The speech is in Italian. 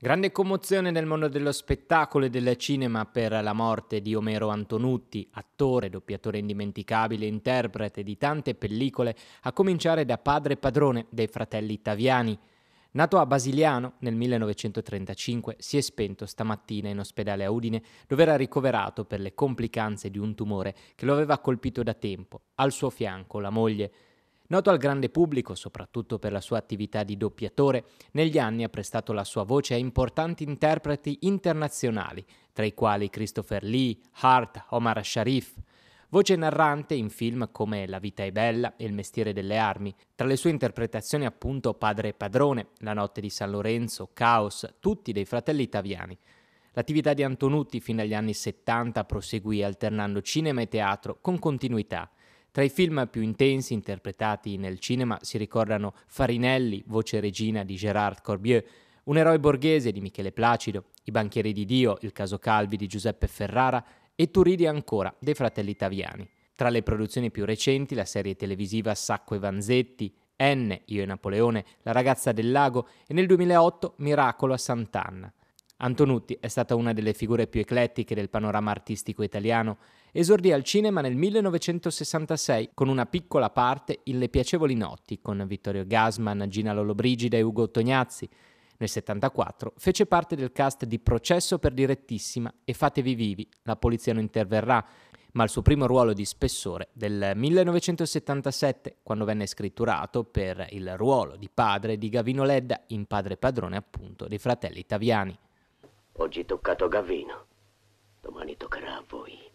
Grande commozione nel mondo dello spettacolo e del cinema per la morte di Omero Antonutti, attore, doppiatore indimenticabile, interprete di tante pellicole, a cominciare da padre padrone dei fratelli Taviani. Nato a Basiliano nel 1935, si è spento stamattina in ospedale a Udine, dove era ricoverato per le complicanze di un tumore che lo aveva colpito da tempo, al suo fianco la moglie. Noto al grande pubblico, soprattutto per la sua attività di doppiatore, negli anni ha prestato la sua voce a importanti interpreti internazionali, tra i quali Christopher Lee, Hart, Omar Sharif. Voce narrante in film come La vita è bella e Il mestiere delle armi. Tra le sue interpretazioni appunto Padre e padrone, La notte di San Lorenzo, Caos, tutti dei fratelli italiani. L'attività di Antonutti fino agli anni 70 proseguì alternando cinema e teatro con continuità. Tra i film più intensi interpretati nel cinema si ricordano Farinelli, voce regina di Gérard Corbieu, Un eroe borghese di Michele Placido, I banchieri di Dio, Il caso Calvi di Giuseppe Ferrara e Turidi ancora dei fratelli Taviani. Tra le produzioni più recenti la serie televisiva Sacco e Vanzetti, N, Io e Napoleone, La ragazza del lago e nel 2008 Miracolo a Sant'Anna. Antonutti è stata una delle figure più eclettiche del panorama artistico italiano. Esordì al cinema nel 1966 con una piccola parte in Le piacevoli notti con Vittorio Gasman, Gina Lollobrigida e Ugo Tognazzi. Nel 1974 fece parte del cast di Processo per direttissima e Fatevi vivi, la polizia non interverrà, ma il suo primo ruolo di spessore del 1977, quando venne scritturato per il ruolo di padre di Gavino Ledda in Padre Padrone appunto dei fratelli Taviani. Oggi è toccato a Gavino, domani toccherà a voi.